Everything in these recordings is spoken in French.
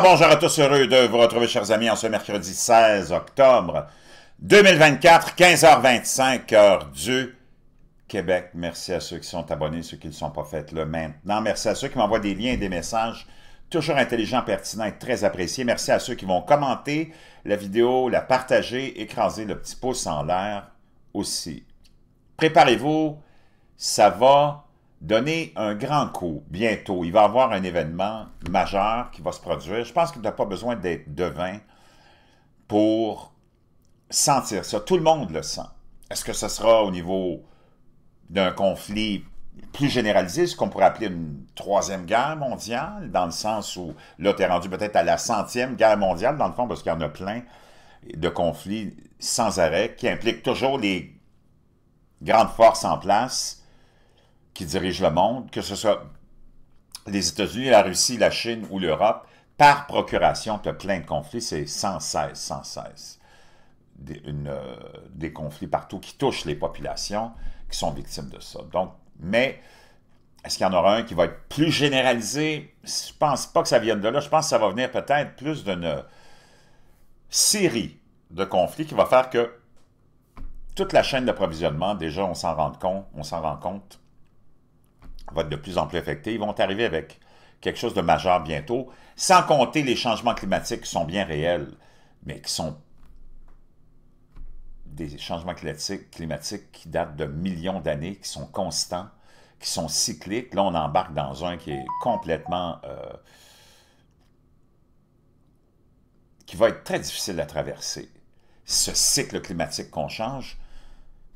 bonjour à tous, heureux de vous retrouver, chers amis, en ce mercredi 16 octobre 2024, 15h25, heure du Québec. Merci à ceux qui sont abonnés, ceux qui ne sont pas faits là maintenant. Merci à ceux qui m'envoient des liens et des messages toujours intelligents, pertinents et très appréciés. Merci à ceux qui vont commenter la vidéo, la partager, écraser le petit pouce en l'air aussi. Préparez-vous, ça va donner un grand coup bientôt. Il va y avoir un événement majeur qui va se produire. Je pense qu'il n'a pas besoin d'être devin pour sentir ça. Tout le monde le sent. Est-ce que ce sera au niveau d'un conflit plus généralisé, ce qu'on pourrait appeler une troisième guerre mondiale, dans le sens où là, tu es rendu peut-être à la centième guerre mondiale, dans le fond, parce qu'il y en a plein de conflits sans arrêt qui impliquent toujours les grandes forces en place qui dirigent le monde, que ce soit les États-Unis, la Russie, la Chine ou l'Europe, par procuration, tu as plein de conflits, c'est sans cesse, sans cesse. Euh, des, conflits partout qui touchent les populations qui sont victimes de ça. Donc, mais est-ce qu'il y en aura un qui va être plus généralisé? Je ne pense pas que ça vienne de là. Je pense que ça va venir peut-être plus d'une euh, série de conflits qui va faire que toute la chaîne d'approvisionnement, déjà, on s'en rend compte, on s'en rend compte va être de plus en plus affectés. Ils vont arriver avec quelque chose de majeur bientôt, sans compter les changements climatiques qui sont bien réels, mais qui sont des changements climatiques, qui datent de millions d'années, qui sont constants, qui sont cycliques. Là, on embarque dans un qui est complètement... Euh, qui va être très difficile à traverser. Ce cycle climatique qu'on change,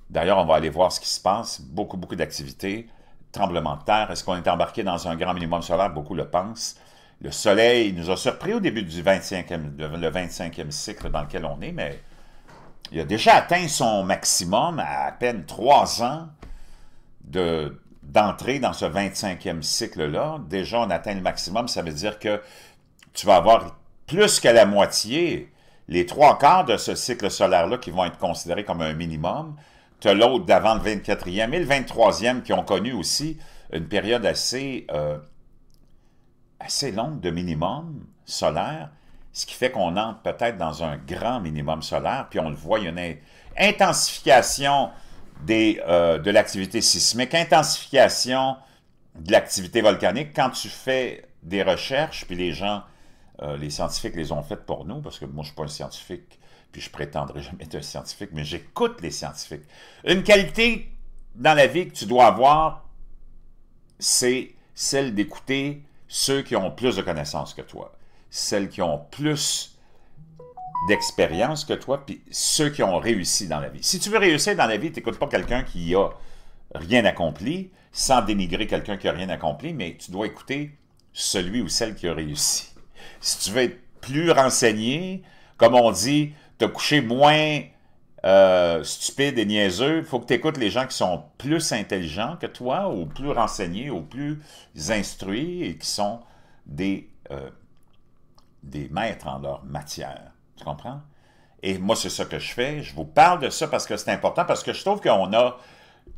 D'ailleurs, on va aller voir ce qui se passe. Beaucoup, beaucoup d'activités. Est-ce qu'on est embarqué dans un grand minimum solaire? Beaucoup le pensent. Le soleil nous a surpris au début du 25e, cycle dans lequel on est, mais il a déjà atteint son maximum à peine trois ans d'entrée dans ce 25e cycle-là. Déjà, on atteint le maximum, ça veut dire que tu vas avoir plus qu'à la moitié, les trois quarts de ce cycle solaire-là qui vont être considérés comme un minimum tu l'autre d'avant le 24e et le 23e qui ont connu aussi une période assez, euh, assez longue de minimum solaire, ce qui fait qu'on entre peut-être dans un grand minimum solaire, puis on le voit, il y a une intensification des, euh, de l'activité sismique, intensification de l'activité volcanique. Quand tu fais des recherches, puis les gens euh, les scientifiques les ont faites pour nous, parce que moi, je ne suis pas un scientifique, puis je prétendrai jamais être un scientifique, mais j'écoute les scientifiques. Une qualité dans la vie que tu dois avoir, c'est celle d'écouter ceux qui ont plus de connaissances que toi, celles qui ont plus d'expérience que toi, puis ceux qui ont réussi dans la vie. Si tu veux réussir dans la vie, tu n'écoutes pas quelqu'un qui a rien accompli, sans dénigrer quelqu'un qui a rien accompli, mais tu dois écouter celui ou celle qui a réussi si tu veux être plus renseigné, comme on dit, te coucher moins euh, stupide et niaiseux, il faut que tu écoutes les gens qui sont plus intelligents que toi, ou plus renseignés, ou plus instruits, et qui sont euh, des, maîtres en leur matière. Tu comprends? Et moi, c'est ça que je fais. Je vous parle de ça parce que c'est important, parce que je trouve qu'on a...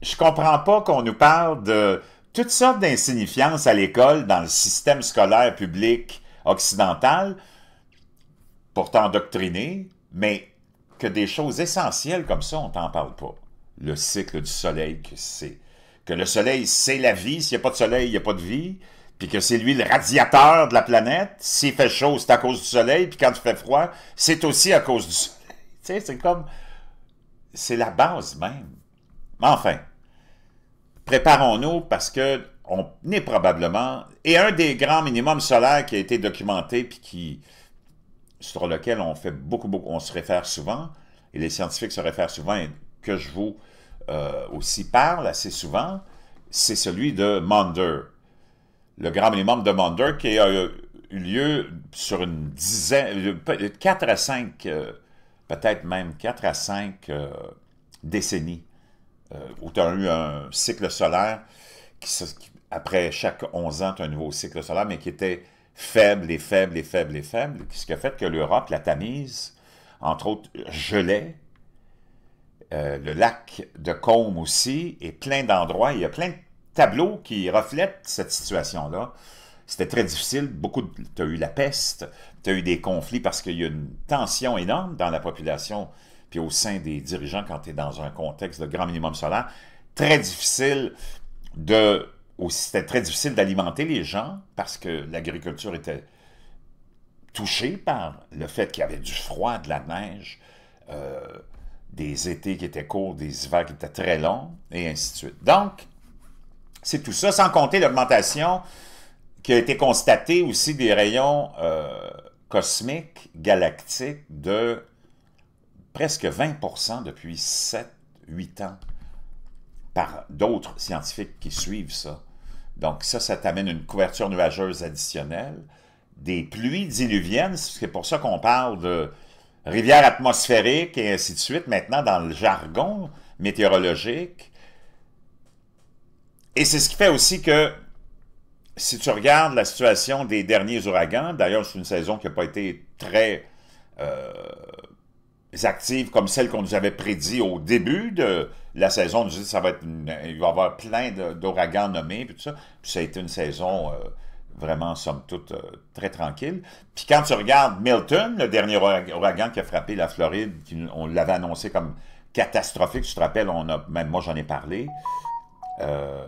Je comprends pas qu'on nous parle de toutes sortes d'insignifiances à l'école, dans le système scolaire public, occidentale pourtant doctrinée, mais que des choses essentielles comme ça, on t'en parle pas. Le cycle du soleil que c'est. Que le soleil, c'est la vie. S'il n'y a pas de soleil, il n'y a pas de vie. Puis que c'est lui le radiateur de la planète. S'il fait chaud, c'est à cause du soleil. Puis quand il fait froid, c'est aussi à cause du soleil. Tu sais, c'est comme... C'est la base même. Mais enfin, préparons-nous parce que on est probablement et un des grands minimums solaires qui a été documenté, puis qui, sur lequel on fait beaucoup, beaucoup, on se réfère souvent, et les scientifiques se réfèrent souvent, et que je vous euh, aussi parle assez souvent, c'est celui de Maunder. Le grand minimum de Maunder qui a euh, eu lieu sur une dizaine, 4 euh, à 5, peut-être même 4 à 5 décennies, où tu as eu un cycle solaire qui, se, qui après chaque 11 ans, tu as un nouveau cycle solaire, mais qui était faible et faible et faible et faible, ce qui a fait que l'Europe, la Tamise, entre autres, gelait. Euh, le lac de Côme aussi, et plein d'endroits. Il y a plein de tableaux qui reflètent cette situation-là. C'était très difficile. Beaucoup de... Tu as eu la peste, tu as eu des conflits parce qu'il y a une tension énorme dans la population, puis au sein des dirigeants quand tu es dans un contexte de grand minimum solaire. Très difficile de aussi, c'était très difficile d'alimenter les gens parce que l'agriculture était touchée par le fait qu'il y avait du froid, de la neige, euh, des étés qui étaient courts, des hivers qui étaient très longs, et ainsi de suite. Donc, c'est tout ça, sans compter l'augmentation qui a été constatée aussi des rayons euh, cosmiques, galactiques, de presque 20 depuis 7-8 ans par d'autres scientifiques qui suivent ça. Donc ça, ça t'amène une couverture nuageuse additionnelle. Des pluies diluviennes, c'est pour ça qu'on parle de rivière atmosphérique et ainsi de suite, maintenant dans le jargon météorologique. Et c'est ce qui fait aussi que, si tu regardes la situation des derniers ouragans, d'ailleurs c'est une saison qui n'a pas été très euh, actives comme celles qu'on nous avait prédit au début de la saison. On nous dit ça va être il va y avoir plein d'ouragans nommés, puis tout ça. Puis ça a été une saison euh, vraiment, somme toute, euh, très tranquille. Puis quand tu regardes Milton, le dernier ouragan qui a frappé la Floride, on l'avait annoncé comme catastrophique, tu te rappelles, on a, même moi j'en ai parlé. Euh,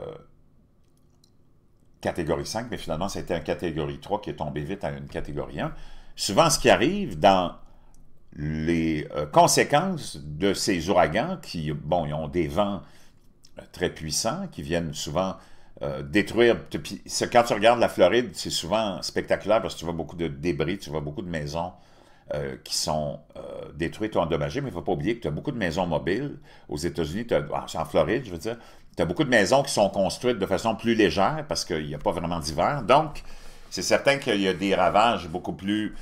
catégorie 5, mais finalement, c'était un catégorie 3 qui est tombé vite à une catégorie 1. Souvent, ce qui arrive dans les euh, conséquences de ces ouragans qui, bon, ils ont des vents euh, très puissants qui viennent souvent euh, détruire. quand tu regardes la Floride, c'est souvent spectaculaire parce que tu vois beaucoup de débris, tu vois beaucoup de maisons qui sont détruites ou endommagées, mais il ne faut pas oublier que tu as beaucoup de maisons mobiles. Aux États-Unis, en Floride, je veux dire, tu as beaucoup de maisons qui sont construites de façon plus légère parce qu'il n'y a pas vraiment d'hiver. Donc, c'est certain qu'il y a des ravages beaucoup plus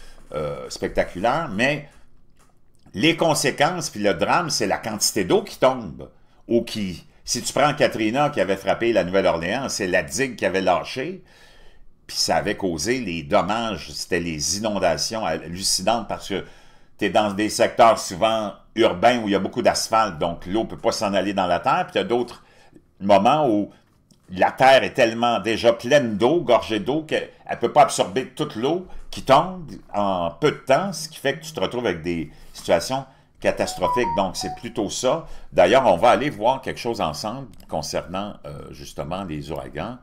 spectaculaires, mais les conséquences, puis le drame, c'est la quantité d'eau qui tombe ou qui... Si tu prends Katrina qui avait frappé la Nouvelle-Orléans, c'est la digue qui avait lâché, puis ça avait causé les dommages, c'était les inondations hallucinantes parce que tu es dans des secteurs souvent urbains où il y a beaucoup d'asphalte, donc l'eau peut pas s'en aller dans la terre, puis y a d'autres moments où la terre est tellement déjà pleine d'eau, gorgée d'eau, qu'elle ne peut pas absorber toute l'eau qui tombe en peu de temps, ce qui fait que tu te retrouves avec des situations catastrophiques. Donc, c'est plutôt ça. D'ailleurs, on va aller voir quelque chose ensemble concernant euh, justement les ouragans.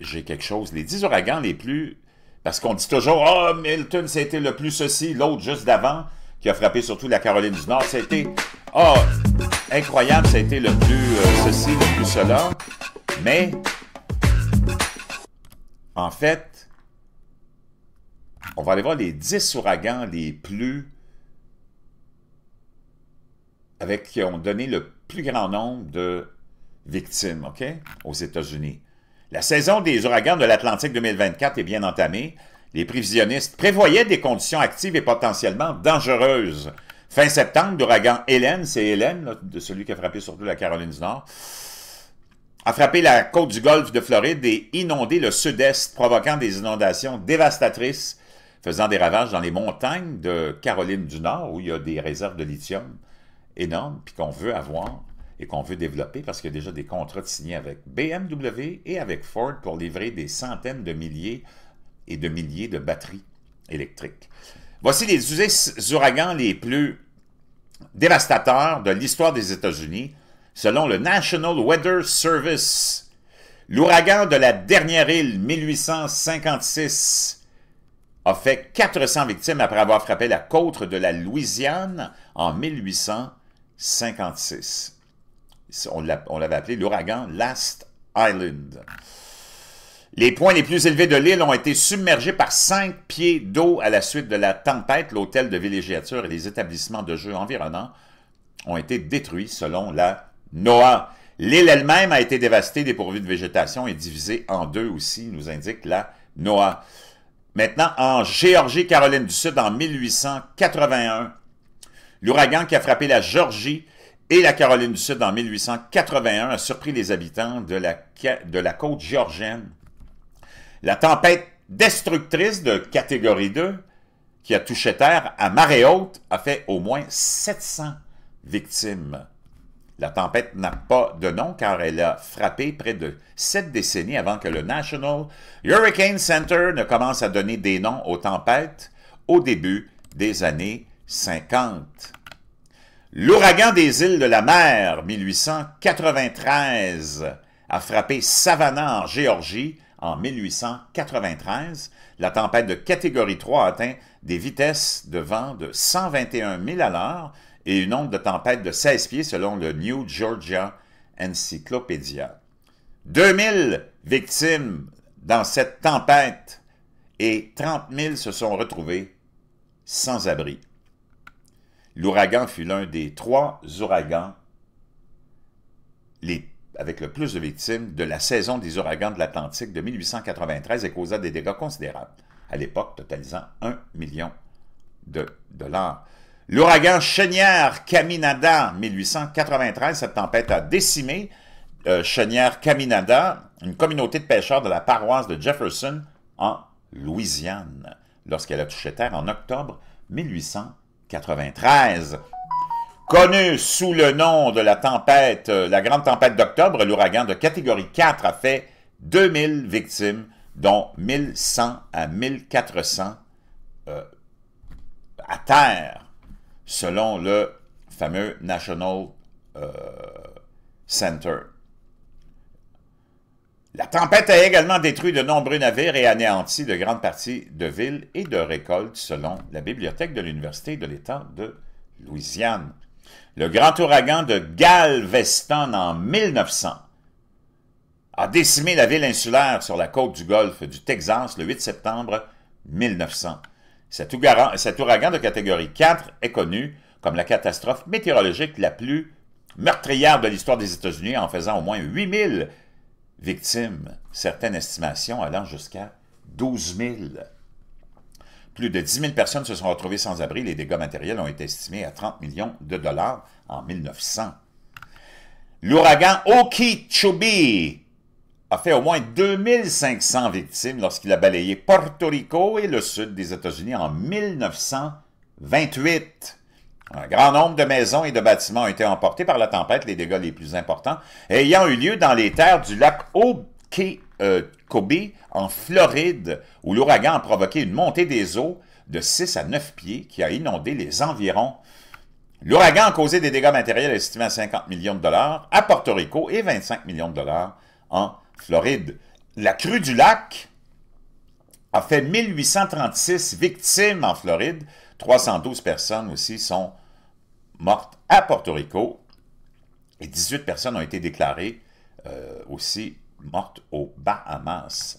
J'ai quelque chose. Les dix ouragans les plus... Parce qu'on dit toujours, oh, Milton, c'était le plus ceci, l'autre juste d'avant, qui a frappé surtout la Caroline du Nord, c'était ah, incroyable, ça a été le plus euh, ceci, le plus cela. Mais, en fait, on va aller voir les 10 ouragans les plus avec qui ont donné le plus grand nombre de victimes, OK, aux États-Unis. La saison des ouragans de l'Atlantique 2024 est bien entamée. Les prévisionnistes prévoyaient des conditions actives et potentiellement dangereuses Fin septembre, l'ouragan Hélène, c'est Hélène, de celui qui a frappé surtout la Caroline du Nord, a frappé la côte du golfe de Floride et inondé le sud-est, provoquant des inondations dévastatrices, faisant des ravages dans les montagnes de Caroline du Nord, où il y a des réserves de lithium énormes, puis qu'on veut avoir et qu'on veut développer parce qu'il y a déjà des contrats signés avec BMW et avec Ford pour livrer des centaines de milliers et de milliers de batteries électriques. Voici les ouragans les plus dévastateurs de l'histoire des États-Unis, selon le National Weather Service. L'ouragan de la dernière île 1856 a fait 400 victimes après avoir frappé la côte de la Louisiane en 1856. On l'avait appelé l'ouragan Last Island. Les points les plus élevés de l'île ont été submergés par cinq pieds d'eau à la suite de la tempête. L'hôtel de villégiature et les établissements de jeux environnants ont été détruits selon la NOAA. L'île elle-même a été dévastée, dépourvue de végétation et divisée en deux aussi, nous indique la NOAA. Maintenant, en Géorgie, Caroline du Sud, en 1881, l'ouragan qui a frappé la Géorgie et la Caroline du Sud en 1881 a surpris les habitants de la côte géorgienne la tempête destructrice de catégorie 2 qui a touché terre à marée haute a fait au moins 700 victimes. La tempête n'a pas de nom car elle a frappé près de sept décennies avant que le National Hurricane Center ne commence à donner des noms aux tempêtes au début des années 50. L'ouragan des îles de la mer 1893 a frappé Savannah en Géorgie en 1893, la tempête de catégorie 3 atteint des vitesses de vent de 121 000 à l'heure et une onde de tempête de 16 pieds selon le New Georgia Encyclopedia. 2000 victimes dans cette tempête et 30 000 se sont retrouvés sans abri. L'ouragan fut l'un des trois ouragans les avec le plus de victimes de la saison des ouragans de l'Atlantique de 1893 et causa des dégâts considérables, à l'époque totalisant 1 million de dollars. L'ouragan Chenière Caminada 1893, cette tempête a décimé euh, Chenière Caminada, une communauté de pêcheurs de la paroisse de Jefferson en Louisiane, lorsqu'elle a touché terre en octobre 1893. Connu sous le nom de la tempête, euh, la grande tempête d'octobre, l'ouragan de catégorie 4 a fait 2000 victimes, dont 1100 à 1400 euh, à terre, selon le fameux National euh, Center. La tempête a également détruit de nombreux navires et anéanti de grandes parties de villes et de récoltes, selon la bibliothèque de l'Université de l'État de Louisiane. Le grand ouragan de Galveston en 1900 a décimé la ville insulaire sur la côte du Golfe du Texas le 8 septembre 1900. Cet, ouragan de catégorie 4 est connu comme la catastrophe météorologique la plus meurtrière de l'histoire des États-Unis en faisant au moins 8000 victimes, certaines estimations allant jusqu'à 12 000. Plus de 10 000 personnes se sont retrouvées sans abri. Les dégâts matériels ont été estimés à 30 millions de dollars en 1900. L'ouragan Okeechobee a fait au moins 2500 victimes lorsqu'il a balayé Porto Rico et le sud des États-Unis en 1928. Un grand nombre de maisons et de bâtiments ont été emportés par la tempête, les dégâts les plus importants ayant eu lieu dans les terres du lac Okeechobee. Kobe, en Floride, où l'ouragan a provoqué une montée des eaux de 6 à 9 pieds qui a inondé les environs. L'ouragan a causé des dégâts matériels estimés à 50 millions de dollars à Porto Rico et 25 millions de dollars en Floride. La crue du lac a fait 1836 victimes en Floride. 312 personnes aussi sont mortes à Porto Rico et 18 personnes ont été déclarées euh, aussi morte au Bahamas.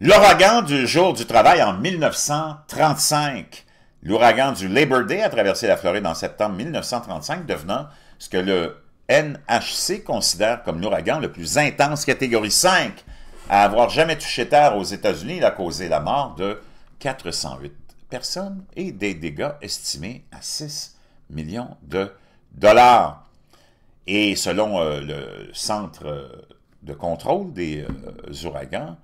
L'ouragan du jour du travail en 1935. L'ouragan du Labor Day a traversé la Floride en septembre 1935, devenant ce que le NHC considère comme l'ouragan le plus intense catégorie 5 à avoir jamais touché terre aux États-Unis. Il a causé la mort de 408 personnes et des dégâts estimés à 6 millions de dollars. Et selon euh, le centre euh, de contrôle des euh, ouragans,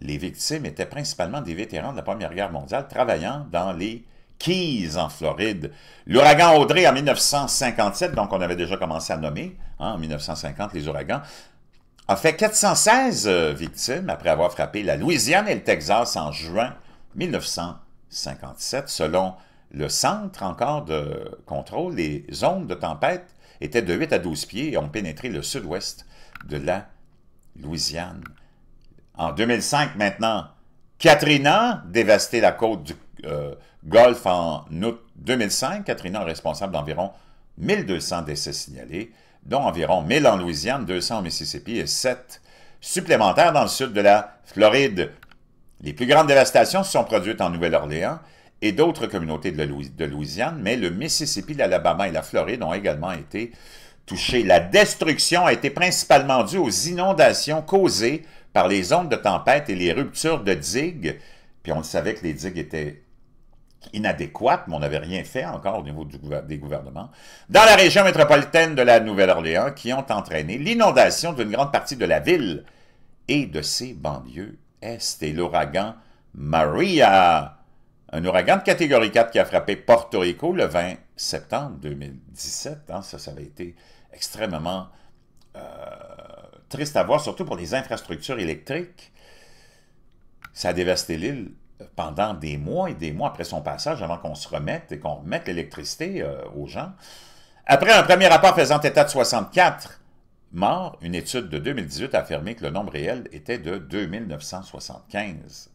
les victimes étaient principalement des vétérans de la Première Guerre mondiale travaillant dans les Keys en Floride. L'ouragan Audrey en 1957, donc on avait déjà commencé à nommer hein, en 1950 les ouragans, a fait 416 victimes après avoir frappé la Louisiane et le Texas en juin 1957, selon le Centre encore de contrôle les zones de tempête étaient de 8 à 12 pieds et ont pénétré le sud-ouest de la Louisiane. En 2005 maintenant, Katrina dévasté la côte du euh, Golfe en août 2005. Katrina est responsable d'environ 1200 décès signalés, dont environ 1000 en Louisiane, 200 au Mississippi et 7 supplémentaires dans le sud de la Floride. Les plus grandes dévastations se sont produites en Nouvelle-Orléans et d'autres communautés de, Louisiane, mais le Mississippi, l'Alabama et la Floride ont également été touchés. La destruction a été principalement due aux inondations causées par les ondes de tempête et les ruptures de digues. Puis on le savait que les digues étaient inadéquates, mais on n'avait rien fait encore au niveau du, des gouvernements, dans la région métropolitaine de la Nouvelle-Orléans qui ont entraîné l'inondation d'une grande partie de la ville et de ses banlieues est et l'ouragan Maria un ouragan de catégorie 4 qui a frappé Porto Rico le 20 septembre 2017. Hein. ça, ça avait été extrêmement euh, triste à voir, surtout pour les infrastructures électriques. Ça a dévasté l'île euh, pendant des mois et des mois après son passage, avant qu'on se remette et qu'on remette l'électricité euh, aux gens. Après un premier rapport faisant état de 64 morts, une étude de 2018 a affirmé que le nombre réel était de 2975.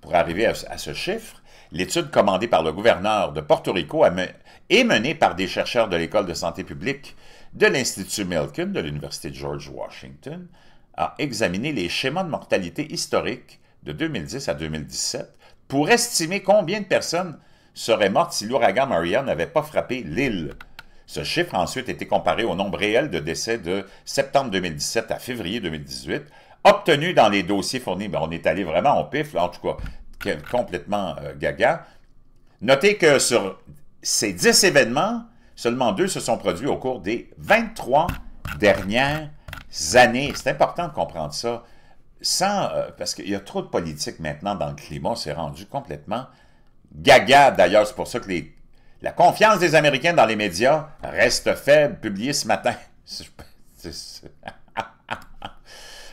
Pour arriver à, ce chiffre, l'étude commandée par le gouverneur de Porto Rico et menée par des chercheurs de l'École de santé publique de l'Institut Milken de l'Université George Washington a examiné les schémas de mortalité historiques de 2010 à 2017 pour estimer combien de personnes seraient mortes si l'ouragan Maria n'avait pas frappé l'île. Ce chiffre a ensuite été comparé au nombre réel de décès de septembre 2017 à février 2018 obtenu dans les dossiers fournis. mais ben, on est allé vraiment au pif, en tout cas, complètement euh, gaga. Notez que sur ces 10 événements, seulement deux se sont produits au cours des 23 dernières années. C'est important de comprendre ça. Sans, euh, parce qu'il y a trop de politique maintenant dans le climat, c'est rendu complètement gaga. D'ailleurs, c'est pour ça que la confiance des Américains dans les médias reste faible, publié ce matin.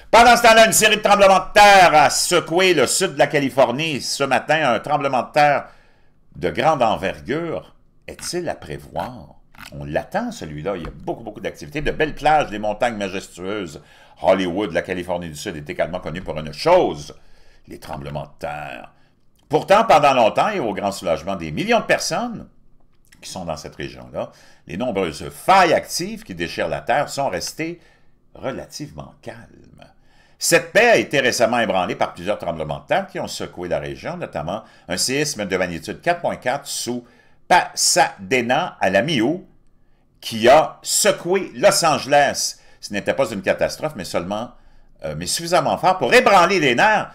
Pendant ce temps-là, une série de tremblements de terre a secoué le sud de la Californie. Ce matin, un tremblement de terre de grande envergure est-il à prévoir? On l'attend, celui-là. Il y a beaucoup, beaucoup d'activités. De belles plages, des montagnes majestueuses. Hollywood, la Californie du Sud, est également connue pour une chose, les tremblements de terre. Pourtant, pendant longtemps, et au grand soulagement des millions de personnes qui sont dans cette région-là, les nombreuses failles actives qui déchirent la terre sont restées relativement calmes. Cette paix a été récemment ébranlée par plusieurs tremblements de terre qui ont secoué la région, notamment un séisme de magnitude 4.4 sous Pasadena à la mi qui a secoué Los Angeles. Ce n'était pas une catastrophe, mais seulement, euh, mais suffisamment fort pour ébranler les nerfs.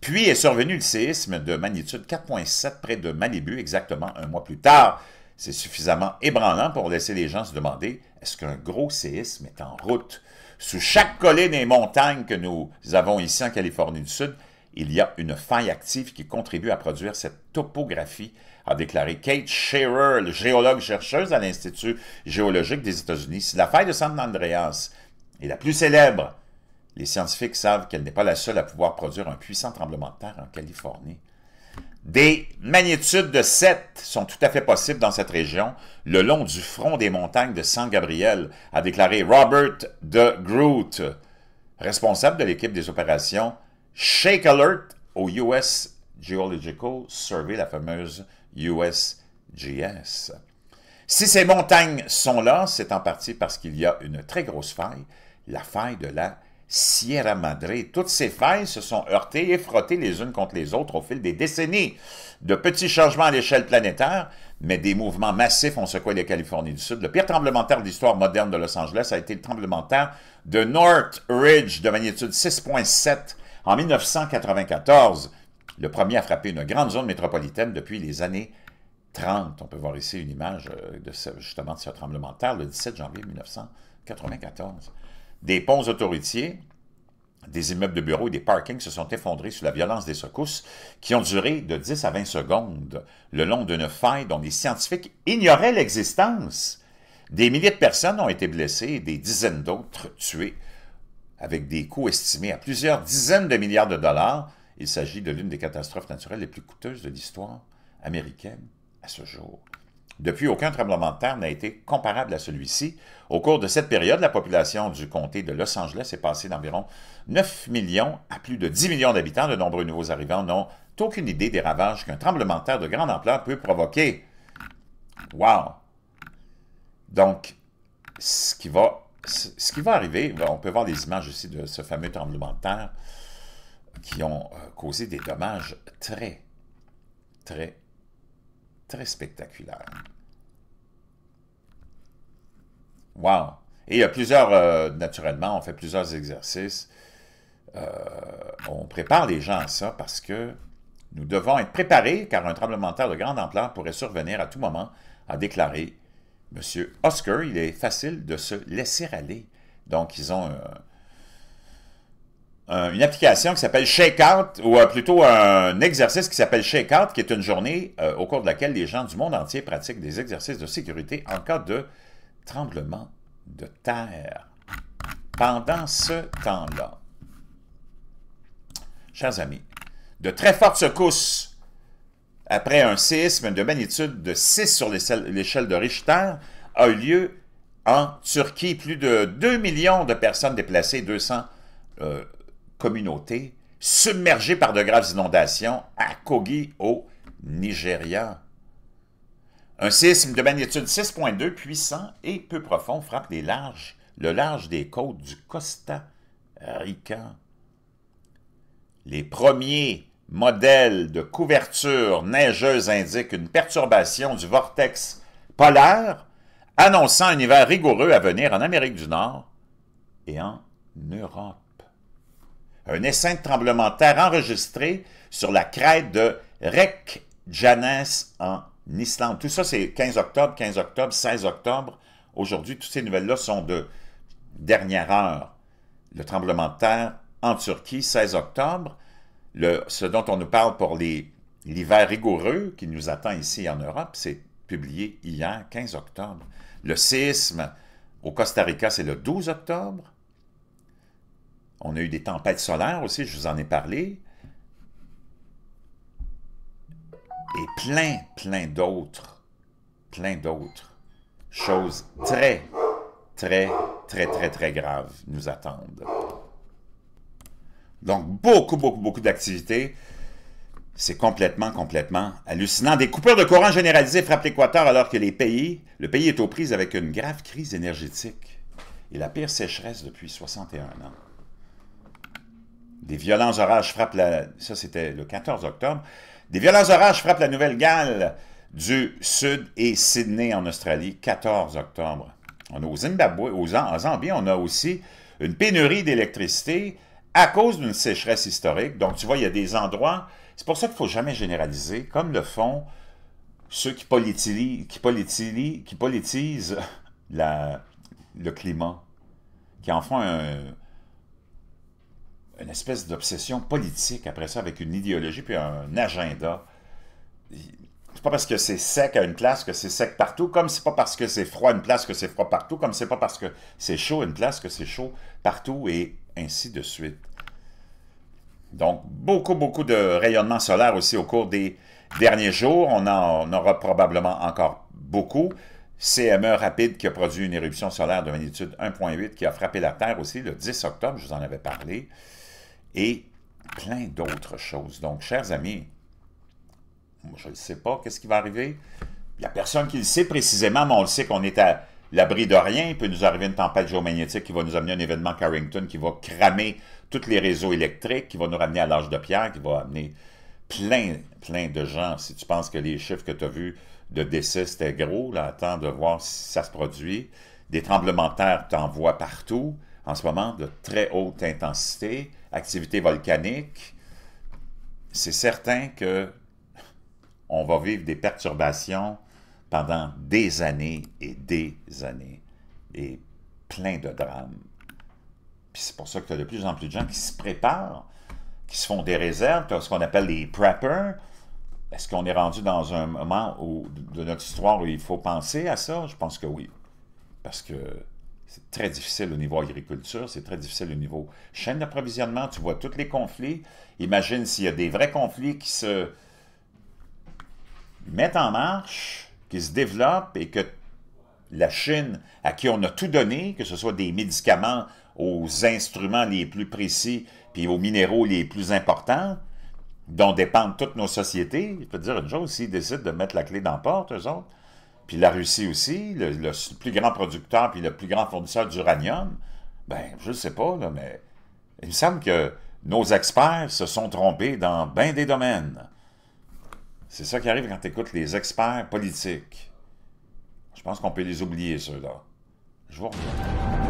Puis est survenu le séisme de magnitude 4.7 près de Malibu, exactement un mois plus tard. C'est suffisamment ébranlant pour laisser les gens se demander est-ce qu'un gros séisme est en route sous chaque colline des montagnes que nous avons ici en Californie du Sud, il y a une faille active qui contribue à produire cette topographie, a déclaré Kate Shearer, géologue-chercheuse à l'Institut géologique des États-Unis. Si la faille de San Andreas est la plus célèbre, les scientifiques savent qu'elle n'est pas la seule à pouvoir produire un puissant tremblement de terre en Californie. Des magnitudes de 7 sont tout à fait possibles dans cette région, le long du front des montagnes de San Gabriel, a déclaré Robert de Groot, responsable de l'équipe des opérations Shake Alert au US Geological Survey, la fameuse USGS. Si ces montagnes sont là, c'est en partie parce qu'il y a une très grosse faille, la faille de la Sierra Madre. Toutes ces failles se sont heurtées et frottées les unes contre les autres au fil des décennies. De petits changements à l'échelle planétaire, mais des mouvements massifs ont secoué la Californie du Sud. Le pire tremblement de terre de l'histoire moderne de Los Angeles a été le tremblement de terre de North Ridge de magnitude 6.7 en 1994, le premier à frapper une grande zone métropolitaine depuis les années 30. On peut voir ici une image euh, de ce, justement de ce tremblement de terre le 17 janvier 1994. Des ponts autoroutiers, des immeubles de bureaux et des parkings se sont effondrés sous la violence des secousses qui ont duré de 10 à 20 secondes le long d'une faille dont les scientifiques ignoraient l'existence. Des milliers de personnes ont été blessées et des dizaines d'autres tuées avec des coûts estimés à plusieurs dizaines de milliards de dollars. Il s'agit de l'une des catastrophes naturelles les plus coûteuses de l'histoire américaine à ce jour. Depuis, aucun tremblement de terre n'a été comparable à celui-ci. Au cours de cette période, la population du comté de Los Angeles est passée d'environ 9 millions à plus de 10 millions d'habitants. De nombreux nouveaux arrivants n'ont aucune idée des ravages qu'un tremblement de terre de grande ampleur peut provoquer. Wow! Donc, ce qui va, ce qui va arriver, ben, on peut voir des images ici de ce fameux tremblement de terre qui ont euh, causé des dommages très, très très spectaculaire. Wow! Et il y a plusieurs, euh, naturellement, on fait plusieurs exercices. Euh, on prépare les gens à ça parce que nous devons être préparés car un tremblement de terre de grande ampleur pourrait survenir à tout moment, a déclaré Monsieur Oscar. Il est facile de se laisser aller. Donc, ils ont un, euh, une application qui s'appelle Shakeout, ou euh, plutôt un exercice qui s'appelle Shakeout, qui est une journée euh, au cours de laquelle les gens du monde entier pratiquent des exercices de sécurité en cas de tremblement de terre. Pendant ce temps-là, chers amis, de très fortes secousses après un séisme de magnitude de 6 sur l'échelle de Richter a eu lieu en Turquie. Plus de 2 millions de personnes déplacées, 200 communauté submergée par de graves inondations à Kogi au Nigeria. Un séisme de magnitude 6.2 puissant et peu profond frappe les larges, le large des côtes du Costa Rica. Les premiers modèles de couverture neigeuse indiquent une perturbation du vortex polaire, annonçant un hiver rigoureux à venir en Amérique du Nord et en Europe un essaim de tremblement de terre enregistré sur la crête de Reykjanes en Islande. Tout ça, c'est 15 octobre, 15 octobre, 16 octobre. Aujourd'hui, toutes ces nouvelles-là sont de dernière heure. Le tremblement de terre en Turquie, 16 octobre. ce dont on nous parle pour l'hiver rigoureux qui nous attend ici en Europe, c'est publié hier, 15 octobre. Le séisme au Costa Rica, c'est le 12 octobre. On a eu des tempêtes solaires aussi, je vous en ai parlé. Et plein, plein d'autres, plein d'autres choses très, très, très, très, très graves nous attendent. Donc, beaucoup, beaucoup, beaucoup d'activités. C'est complètement, complètement hallucinant. Des coupures de courant généralisées frappent l'Équateur alors que les pays, le pays est aux prises avec une grave crise énergétique et la pire sécheresse depuis 61 ans. Des violents orages frappent la... Ça, c'était le 14 octobre. Des violents orages frappent la Nouvelle-Galles du Sud et Sydney en Australie, 14 octobre. On a Zimbabwe, Zambie, on a aussi une pénurie d'électricité à cause d'une sécheresse historique. Donc, tu vois, il y a des endroits... C'est pour ça qu'il ne faut jamais généraliser, comme le font ceux qui, politisent, qui, qui politisent le climat, qui en font un une espèce d'obsession politique après ça, avec une idéologie puis un agenda. C'est pas parce que c'est sec à une place que c'est sec partout, comme c'est pas parce que c'est froid à une place que c'est froid partout, comme c'est pas parce que c'est chaud une place que c'est chaud partout, et ainsi de suite. Donc, beaucoup, beaucoup de rayonnement solaire aussi au cours des derniers jours. On en aura probablement encore beaucoup. CME rapide qui a produit une éruption solaire de magnitude 1.8 qui a frappé la Terre aussi le 10 octobre, je vous en avais parlé et plein d'autres choses. Donc, chers amis, je ne sais pas qu'est-ce qui va arriver. Il n'y a personne qui le sait précisément, mais on le sait qu'on est à l'abri de rien. Il peut nous arriver une tempête géomagnétique qui va nous amener un événement Carrington qui va cramer tous les réseaux électriques, qui va nous ramener à l'âge de pierre, qui va amener plein, plein de gens. Si tu penses que les chiffres que tu as vus de décès, c'était gros, là, attends de voir si ça se produit. Des tremblements de terre, t'envoient partout. En ce moment, de très haute intensité activité volcanique, c'est certain que on va vivre des perturbations pendant des années et des années. Et plein de drames. c'est pour ça que tu as de plus en plus de gens qui se préparent, qui se font des réserves, tu ce qu'on appelle les preppers. Est-ce qu'on est rendu dans un moment où, de notre histoire où il faut penser à ça? Je pense que oui. Parce que c'est très difficile au niveau agriculture, c'est très difficile au niveau chaîne d'approvisionnement. Tu vois tous les conflits. Imagine s'il y a des vrais conflits qui se mettent en marche, qui se développent et que la Chine, à qui on a tout donné, que ce soit des médicaments aux instruments les plus précis puis aux minéraux les plus importants, dont dépendent toutes nos sociétés. Je peux dire une chose, s'ils décident de mettre la clé dans la porte, eux autres, puis la Russie aussi, le, plus grand producteur puis le plus grand fournisseur d'uranium, ben, je ne sais pas, là, mais il me semble que nos experts se sont trompés dans bien des domaines. C'est ça qui arrive quand tu écoutes les experts politiques. Je pense qu'on peut les oublier, ceux-là. Je vous remercie.